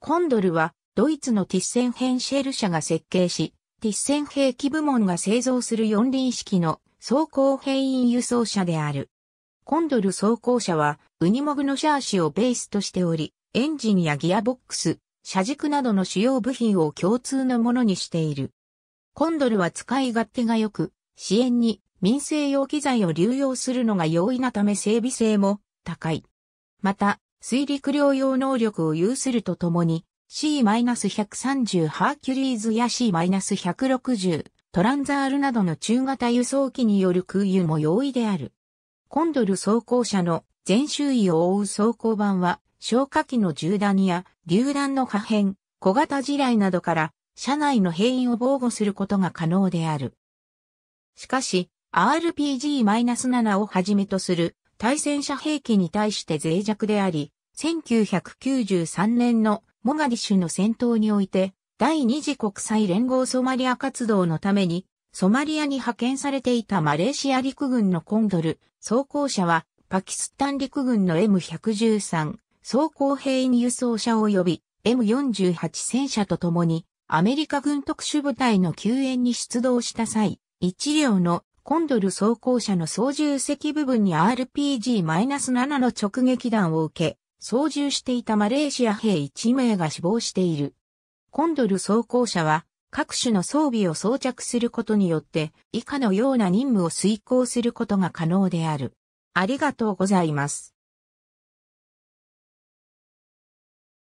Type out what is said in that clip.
コンドルはドイツのティッセンヘンシェル社が設計し、ティッセン兵器部門が製造する四輪式の装甲兵員輸送車である。コンドル装甲車はウニモグのシャーシをベースとしており、エンジンやギアボックス、車軸などの主要部品を共通のものにしている。コンドルは使い勝手が良く、支援に民生用機材を流用するのが容易なため整備性も高い。また、水陸両用能力を有するとともに、C-130 ハーキュリーズや C-160 トランザールなどの中型輸送機による空輸も容易である。コンドル装甲車の全周囲を覆う装甲板は、消火器の銃弾や榴弾の破片、小型地雷などから車内の兵員を防護することが可能である。しかし、RPG-7 をはじめとする対戦車兵器に対して脆弱であり、1993年のモガディシュの戦闘において、第二次国際連合ソマリア活動のために、ソマリアに派遣されていたマレーシア陸軍のコンドル、装甲車は、パキスタン陸軍の M113、装甲兵員輸送車及び M48 戦車と共に、アメリカ軍特殊部隊の救援に出動した際、一両のコンドル装甲車の操縦席部分に RPG-7 の直撃弾を受け、操縦していたマレーシア兵1名が死亡している。コンドル装甲車は各種の装備を装着することによって以下のような任務を遂行することが可能である。ありがとうございます。